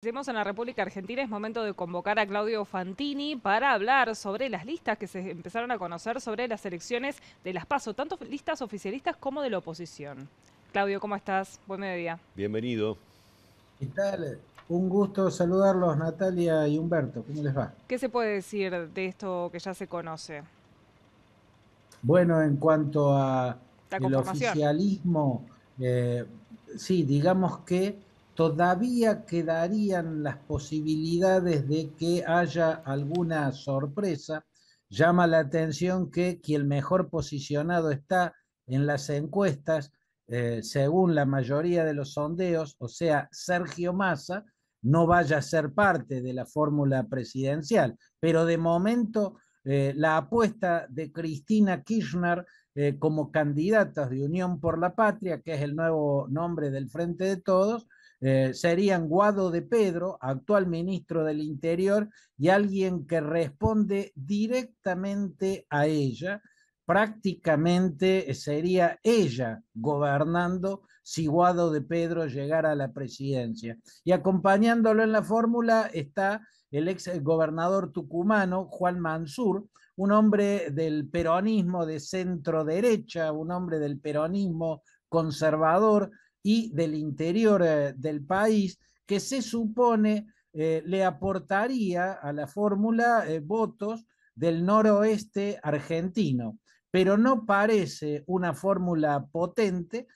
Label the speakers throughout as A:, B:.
A: en la República Argentina, es momento de convocar a Claudio Fantini para hablar sobre las listas que se empezaron a conocer sobre las elecciones de las PASO, tanto listas oficialistas como de la oposición. Claudio, ¿cómo estás? Buen mediodía. Bienvenido. ¿Qué tal? Un gusto saludarlos, Natalia y Humberto. ¿Cómo les va? ¿Qué se puede decir de esto que ya se conoce? Bueno, en cuanto a
B: el oficialismo,
A: eh, sí, digamos que todavía quedarían las posibilidades de que haya alguna sorpresa. Llama la atención que quien mejor posicionado está en las encuestas, eh, según la mayoría de los sondeos, o sea, Sergio Massa, no vaya a ser parte de la fórmula presidencial. Pero de momento, eh, la apuesta de Cristina Kirchner eh, como candidata de Unión por la Patria, que es el nuevo nombre del Frente de Todos, eh, serían Guado de Pedro, actual ministro del Interior, y alguien que responde directamente a ella. Prácticamente eh, sería ella gobernando si Guado de Pedro llegara a la presidencia. Y acompañándolo en la fórmula está el ex gobernador tucumano, Juan Mansur, un hombre del peronismo de centro derecha, un hombre del peronismo conservador, y del interior eh, del país, que se supone eh, le aportaría a la fórmula eh, votos del noroeste argentino. Pero no parece una fórmula potente,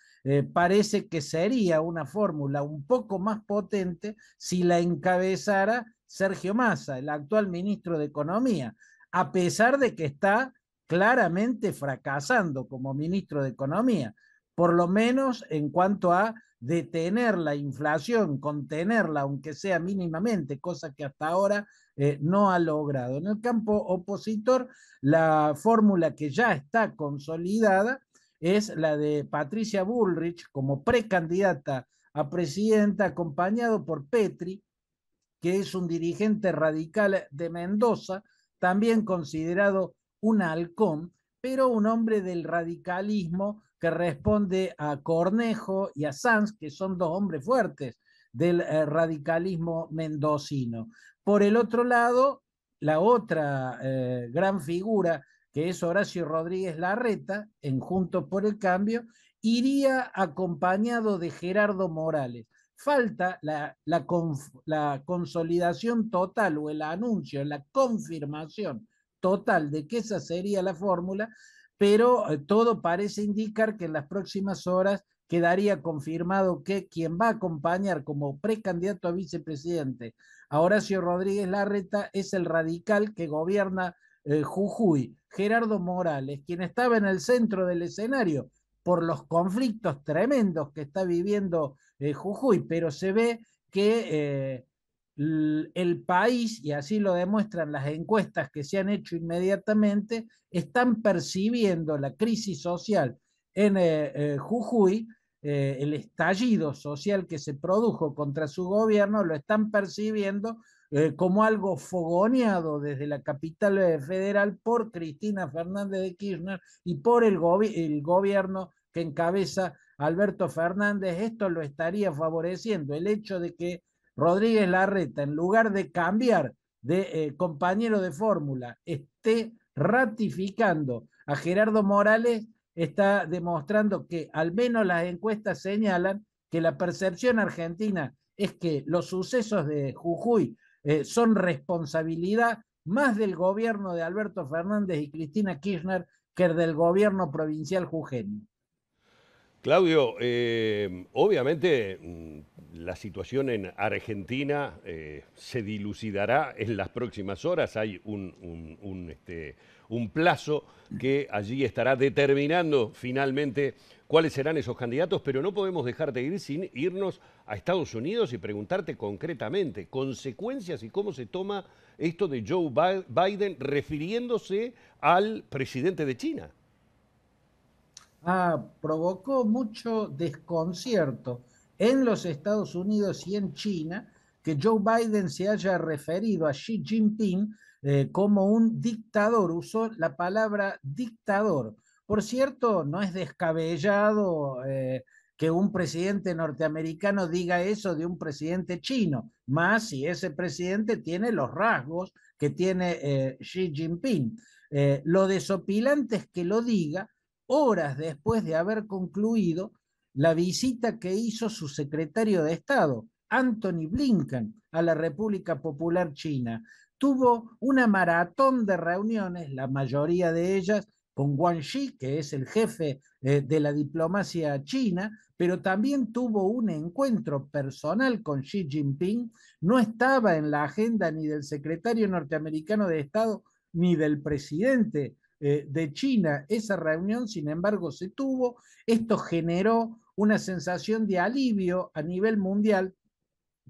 A: parece que sería una fórmula un poco más potente si la encabezara Sergio Massa, el actual ministro de Economía, a pesar de que está claramente fracasando como ministro de Economía por lo menos en cuanto a detener la inflación, contenerla, aunque sea mínimamente, cosa que hasta ahora eh, no ha logrado. En el campo opositor, la fórmula que ya está consolidada es la de Patricia Bullrich como precandidata a presidenta, acompañado por Petri, que es un dirigente radical de Mendoza, también considerado un halcón, pero un hombre del radicalismo que responde a Cornejo y a Sanz, que son dos hombres fuertes del eh, radicalismo mendocino. Por el otro lado, la otra eh, gran figura, que es Horacio Rodríguez Larreta, en Juntos por el Cambio, iría acompañado de Gerardo Morales. Falta la, la, la consolidación total o el anuncio, la confirmación total de que esa sería la fórmula pero eh, todo parece indicar que en las próximas horas quedaría confirmado que quien va a acompañar como precandidato a vicepresidente a Horacio Rodríguez Larreta es el radical que gobierna eh, Jujuy, Gerardo Morales, quien estaba en el centro del escenario por los conflictos tremendos que está viviendo eh, Jujuy, pero se ve que el país, y así lo demuestran las encuestas que se han hecho inmediatamente, están percibiendo la crisis social en eh, eh, Jujuy, eh, el estallido social que se produjo contra su gobierno, lo están percibiendo como algo fogoneado desde la capital federal por Cristina Fernández de Kirchner y por el gobierno que encabeza Alberto Fernández. Esto lo estaría favoreciendo, el hecho de que Rodríguez Larreta, en lugar de cambiar de eh, compañero de fórmula, esté ratificando a Gerardo Morales, está demostrando que al menos las encuestas señalan que la percepción argentina es que los sucesos de Jujuy eh, son responsabilidad más del gobierno de Alberto Fernández y Cristina Kirchner que del gobierno provincial jujeño. Claudio, eh, obviamente mm, la situación en Argentina eh, se dilucidará en las próximas horas. Hay este, un, plazo que allí estará determinando finalmente cuáles serán esos candidatos, pero no podemos dejarte de ir sin irnos a Estados Unidos y preguntarte concretamente consecuencias y cómo se toma esto de Joe Biden refiriéndose al presidente de China provocó mucho desconcierto en los Estados Unidos y en China que Joe Biden se haya referido a Xi Jinping eh, como un dictador, usó la palabra dictador. Por cierto, no es descabellado eh, que un presidente norteamericano diga eso de un presidente chino, más si ese presidente tiene los rasgos que tiene eh, Xi Jinping. lo desopilante es que lo diga, horas después de haber concluido la visita que hizo su secretario de Estado, Anthony Blinken, a la República Popular China. Tuvo una maratón de reuniones, la mayoría de ellas con Wang Xi, que es el jefe eh, de la diplomacia china, pero también tuvo un encuentro personal con Xi Jinping. No estaba en la agenda ni del secretario norteamericano de Estado ni del presidente eh, de China. Esa reunión, sin embargo, se tuvo. Esto generó una sensación de alivio a nivel mundial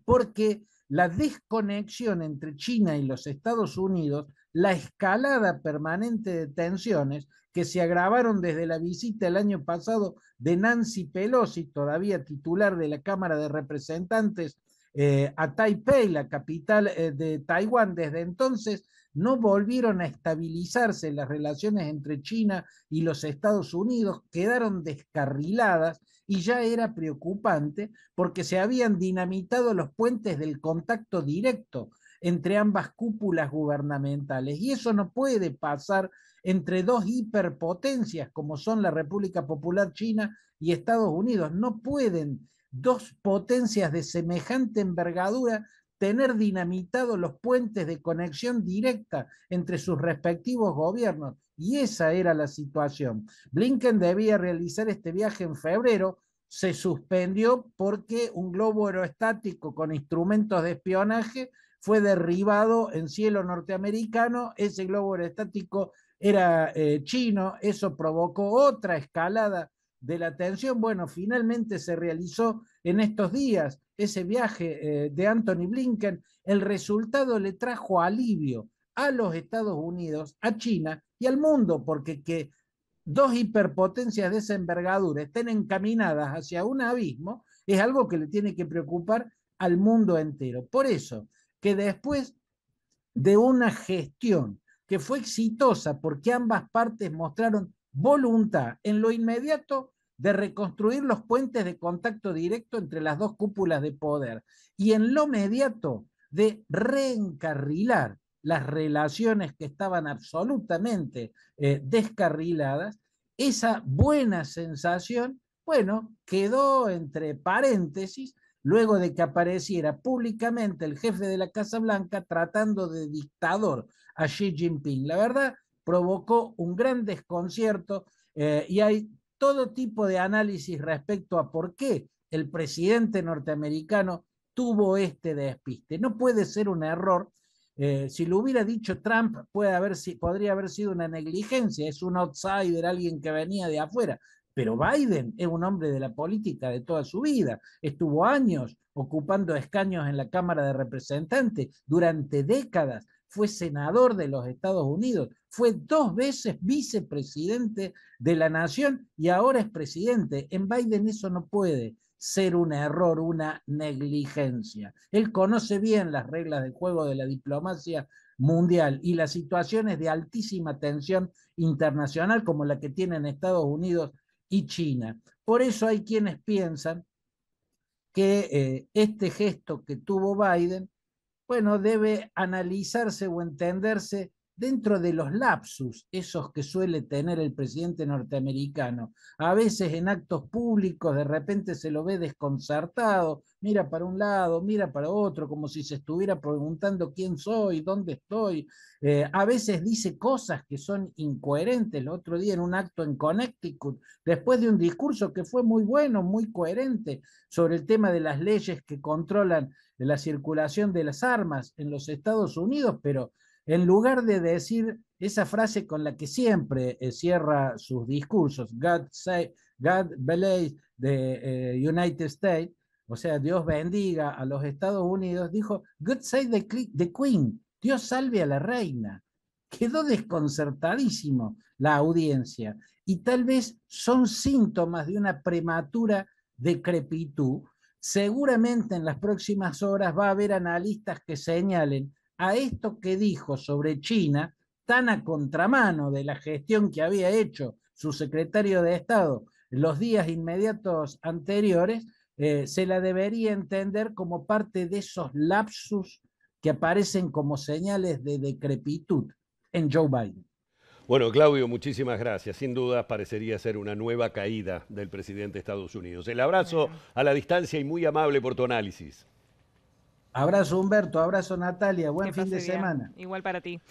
A: porque la desconexión entre China y los Estados Unidos, la escalada permanente de tensiones que se agravaron desde la visita el año pasado de Nancy Pelosi, todavía titular de la Cámara de Representantes, eh, a Taipei, la capital eh, de Taiwán. Desde entonces no volvieron a estabilizarse las relaciones entre China y los Estados Unidos, quedaron descarriladas y ya era preocupante porque se habían dinamitado los puentes del contacto directo entre ambas cúpulas gubernamentales. Y eso no puede pasar entre dos hiperpotencias como son la República Popular China y Estados Unidos. No pueden dos potencias de semejante envergadura tener dinamitados los puentes de conexión directa entre sus respectivos gobiernos. Y esa era la situación. Blinken debía realizar este viaje en febrero, se suspendió porque un globo aerostático con instrumentos de espionaje fue derribado en cielo norteamericano, ese globo aerostático era eh, chino, eso provocó otra escalada de la tensión. Bueno, finalmente se realizó en estos días ese viaje eh, de Anthony Blinken, el resultado le trajo alivio a los Estados Unidos, a China y al mundo, porque que dos hiperpotencias de esa envergadura estén encaminadas hacia un abismo es algo que le tiene que preocupar al mundo entero. Por eso, que después de una gestión que fue exitosa porque ambas partes mostraron voluntad en lo inmediato, de reconstruir los puentes de contacto directo entre las dos cúpulas de poder y en lo inmediato de reencarrilar las relaciones que estaban absolutamente eh, descarriladas, esa buena sensación, bueno, quedó entre paréntesis luego de que apareciera públicamente el jefe de la Casa Blanca tratando de dictador a Xi Jinping. La verdad, provocó un gran desconcierto eh, y hay todo tipo de análisis respecto a por qué el presidente norteamericano tuvo este despiste. No puede ser un error. Eh, si lo hubiera dicho Trump, puede haber, podría haber sido una negligencia, es un outsider, alguien que venía de afuera. Pero Biden es un hombre de la política de toda su vida. Estuvo años ocupando escaños en la Cámara de Representantes durante décadas fue senador de los Estados Unidos, fue dos veces vicepresidente de la nación y ahora es presidente. En Biden eso no puede ser un error, una negligencia. Él conoce bien las reglas de juego de la diplomacia mundial y las situaciones de altísima tensión internacional como la que tienen Estados Unidos y China. Por eso hay quienes piensan que eh, este gesto que tuvo Biden bueno, debe analizarse o entenderse dentro de los lapsus, esos que suele tener el presidente norteamericano, a veces en actos públicos de repente se lo ve desconcertado, mira para un lado, mira para otro, como si se estuviera preguntando quién soy, dónde estoy. Eh, a veces dice cosas que son incoherentes. El otro día en un acto en Connecticut, después de un discurso que fue muy bueno, muy coherente, sobre el tema de las leyes que controlan la circulación de las armas en los Estados Unidos, pero en lugar de decir esa frase con la que siempre eh, cierra sus discursos, God, save bless the eh, United States, o sea, Dios bendiga a los Estados Unidos, dijo, God save the, the Queen, Dios salve a la reina. Quedó desconcertadísimo la audiencia y tal vez son síntomas de una prematura decrepitud. Seguramente en las próximas horas va a haber analistas que señalen a esto que dijo sobre China, tan a contramano de la gestión que había hecho su secretario de Estado los días inmediatos anteriores, eh, se la debería entender como parte de esos lapsus que aparecen como señales de decrepitud en Joe Biden. Bueno, Claudio, muchísimas gracias. Sin duda parecería ser una nueva caída del presidente de Estados Unidos. El abrazo a la distancia y muy amable por tu análisis. Abrazo Humberto, abrazo Natalia, buen fin de semana. Igual para ti.